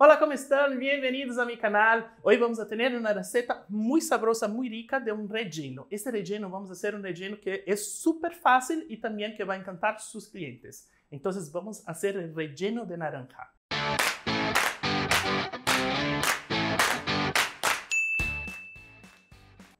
Olá, como estão? Bem-vindos ao meu canal. Hoje vamos a ter uma receita muito sabrosa, muito rica de um relleno. Este relleno, vamos a fazer um relleno que é super fácil e também que vai encantar seus clientes. Então, vamos a o relleno de naranja.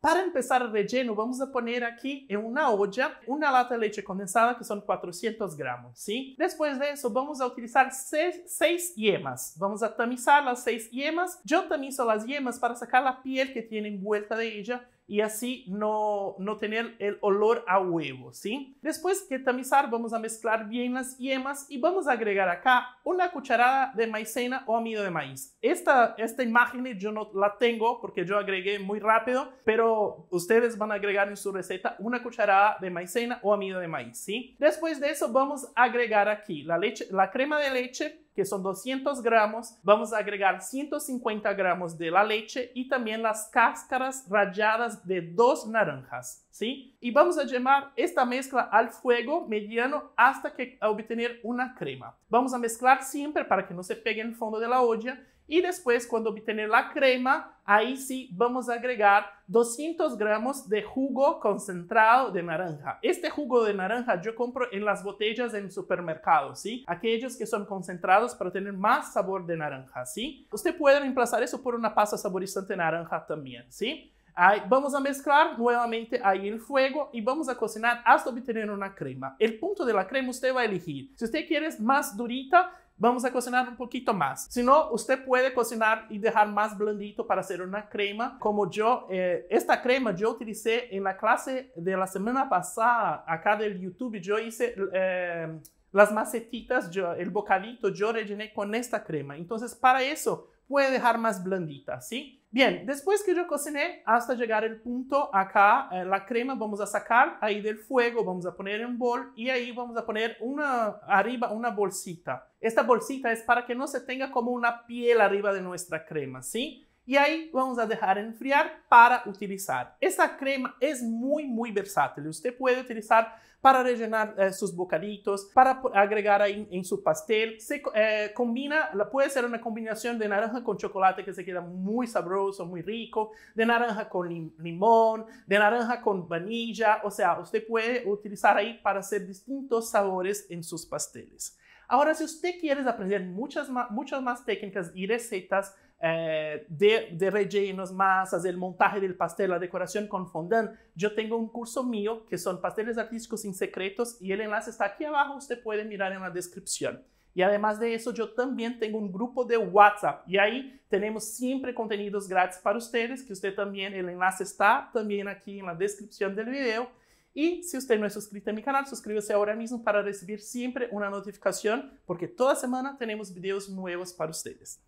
Para empezar el relleno, vamos a poner aquí en una olla una lata de leche condensada que son 400 gramos, ¿sí? Después de eso, vamos a utilizar seis yemas. Vamos a tamizar las seis yemas. Yo tamizo las yemas para sacar la piel que tiene envuelta de ella y así no, no tener el olor a huevo, ¿sí? Después que tamizar, vamos a mezclar bien las yemas y vamos a agregar acá una cucharada de maicena o amido de maíz. Esta, esta imagen yo no la tengo porque yo agregué muy rápido, pero ustedes van a agregar en su receta una cucharada de maicena o amido de maíz, ¿sí? Después de eso vamos a agregar aquí la, leche, la crema de leche que son 200 gramos, vamos a agregar 150 gramos de la leche y también las cáscaras ralladas de dos naranjas, ¿sí? Y vamos a llamar esta mezcla al fuego mediano hasta que obtener una crema. Vamos a mezclar siempre para que no se pegue en el fondo de la olla y después, cuando obtener la crema, ahí sí vamos a agregar 200 gramos de jugo concentrado de naranja. Este jugo de naranja yo compro en las botellas en supermercados, ¿sí? Aquellos que son concentrados para tener más sabor de naranja, ¿sí? Usted puede reemplazar eso por una pasta saborizante naranja también. ¿sí? Ahí vamos a mezclar nuevamente ahí el fuego y vamos a cocinar hasta obtener una crema. El punto de la crema usted va a elegir. Si usted quiere más durita, vamos a cocinar un poquito más. Si no, usted puede cocinar y dejar más blandito para hacer una crema. Como yo, eh, esta crema yo utilicé en la clase de la semana pasada acá del YouTube. Yo hice... Eh, las macetitas, el bocadito, yo rellené con esta crema. Entonces, para eso, puede dejar más blandita, ¿sí? Bien, después que yo cociné hasta llegar el punto acá, eh, la crema vamos a sacar ahí del fuego, vamos a poner en un bol y ahí vamos a poner una arriba una bolsita. Esta bolsita es para que no se tenga como una piel arriba de nuestra crema, ¿sí? Y ahí vamos a dejar enfriar para utilizar. Esta crema es muy, muy versátil. Usted puede utilizar para rellenar eh, sus bocaditos, para agregar ahí en su pastel. Se eh, combina, puede ser una combinación de naranja con chocolate que se queda muy sabroso, muy rico, de naranja con limón, de naranja con vainilla. O sea, usted puede utilizar ahí para hacer distintos sabores en sus pasteles. Ahora, si usted quiere aprender muchas más, muchas más técnicas y recetas eh, de, de, rellenos, masas, el montaje del pastel, la decoración con fondant, yo tengo un curso mío que son pasteles artísticos sin secretos y el enlace está aquí abajo, usted puede mirar en la descripción. Y además de eso, yo también tengo un grupo de WhatsApp y ahí tenemos siempre contenidos gratis para ustedes, que usted también, el enlace está también aquí en la descripción del video. Y si usted no es suscrito a mi canal, suscríbase ahora mismo para recibir siempre una notificación porque toda semana tenemos videos nuevos para ustedes.